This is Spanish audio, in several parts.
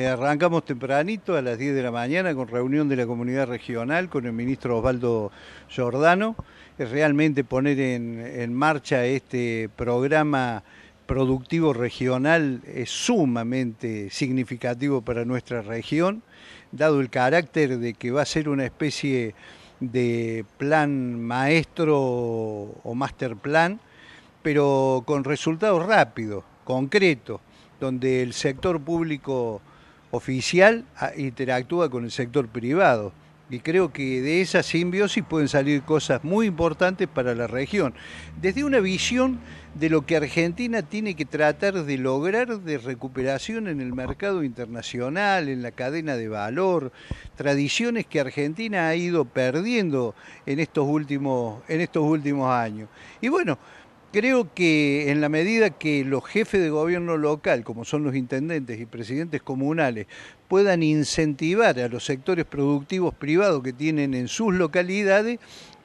Eh, arrancamos tempranito a las 10 de la mañana con reunión de la comunidad regional con el ministro Osvaldo Giordano. Realmente poner en, en marcha este programa productivo regional es sumamente significativo para nuestra región, dado el carácter de que va a ser una especie de plan maestro o master plan, pero con resultados rápidos, concretos, donde el sector público oficial interactúa con el sector privado. Y creo que de esa simbiosis pueden salir cosas muy importantes para la región. Desde una visión de lo que Argentina tiene que tratar de lograr de recuperación en el mercado internacional, en la cadena de valor, tradiciones que Argentina ha ido perdiendo en estos últimos, en estos últimos años. Y bueno, Creo que en la medida que los jefes de gobierno local, como son los intendentes y presidentes comunales, puedan incentivar a los sectores productivos privados que tienen en sus localidades,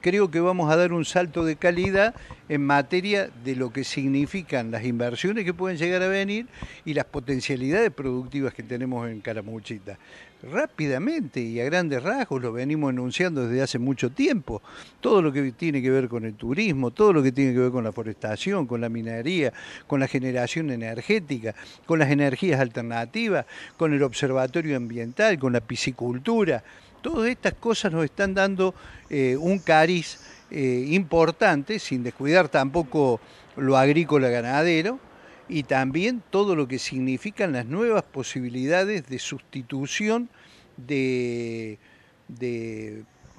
creo que vamos a dar un salto de calidad en materia de lo que significan las inversiones que pueden llegar a venir y las potencialidades productivas que tenemos en Caramuchita. Rápidamente y a grandes rasgos lo venimos enunciando desde hace mucho tiempo. Todo lo que tiene que ver con el turismo, todo lo que tiene que ver con la forestación, con la minería, con la generación energética, con las energías alternativas, con el observatorio ambiental, con la piscicultura Todas estas cosas nos están dando eh, un cariz eh, importante, sin descuidar tampoco lo agrícola ganadero, y también todo lo que significan las nuevas posibilidades de sustitución de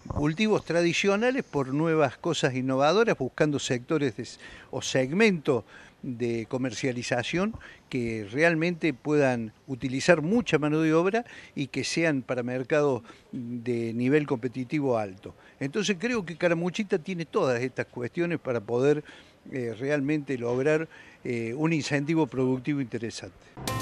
cultivos tradicionales por nuevas cosas innovadoras, buscando sectores o segmentos de comercialización que realmente puedan utilizar mucha mano de obra y que sean para mercados de nivel competitivo alto. Entonces creo que Caramuchita tiene todas estas cuestiones para poder eh, realmente lograr eh, un incentivo productivo interesante.